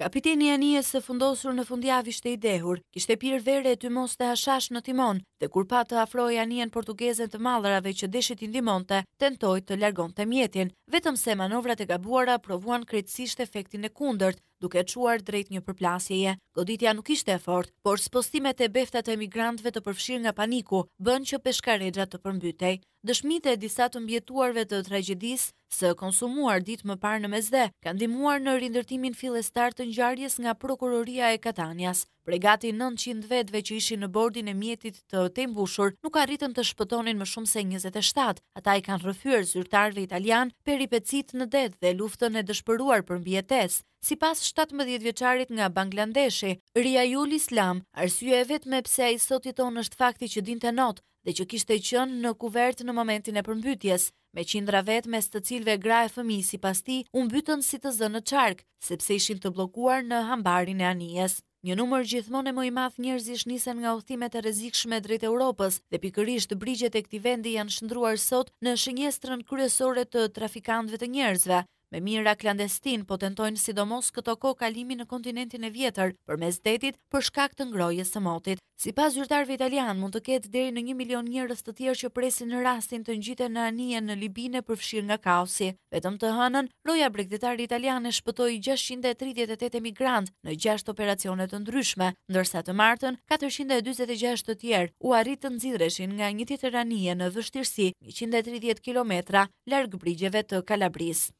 Kapitini Anijes së fundosur në fundjavisht e i dehur, kishte pirë vere e ty mos të hashash në timon, dhe kur pa të afroj anien portugezen të malarave që deshit indimonte, tentoj të largon të mjetin, vetëm se manovrat e gabuara provuan kretësisht efektin e kundërt, duke quar drejt një përplasjeje. Goditja nuk ishte efort, por spostimet e beftat e emigrantve të përfshir nga paniku, bën që peshkaregjat të përmbytej. Dëshmite e disat të mbjetuarve të tragedis, së konsumuar dit më par në mezde, kanë dimuar në rindërtimin filestar të njarjes nga Prokuroria e Katanias. Pregati 900 vetëve që ishin në bordin e mjetit të të nuk arritën të shpëtonin më shumë se 27. Ata i kanë rëfyër zyrtarve italian për i pecit në det dhe luftën e dëshpëruar për mbjetes. Si pas 17 vjeqarit nga Bangladeshi, Ria Juli Islam, arsye e vetë me pse a i sot i tonë është fakti që din të notë dhe që kishte qënë në kuvert në momentin e përmbytjes, me qindra vetë mes të cilve gra e fëmi si pas ti, unë bytën si të zënë në qarkë, sepse ishin të blokuar në hambarin e anijes. Një numër gjithmonë e më i madh njerëzish nisen nga udhimet e rrezikshme drejt Evropës dhe pikërisht brigjet e këtij vendi janë shndruar sot në shënjestrën kryesore të trafikantëve të njerëzve, me mira klandestin po tentojnë sidomos këto ko kalimi në kontinentin e vjetër për mes detit për shkak të ngrojës së motit. Si pas zyrtarve italian, mund të ketë deri në një milion njërës të tjerë që presin në rastin të njite në anije në Libine përfshirë nga kaosi. Vetëm të hënën, roja bregditari italian e shpëtoj 638 emigrant në 6 operacionet të ndryshme, ndërsa të martën, 426 të tjerë u arrit të nëzidreshin nga një tjetër anije në vështirësi 130 km largë brigjeve të Kalabrisë.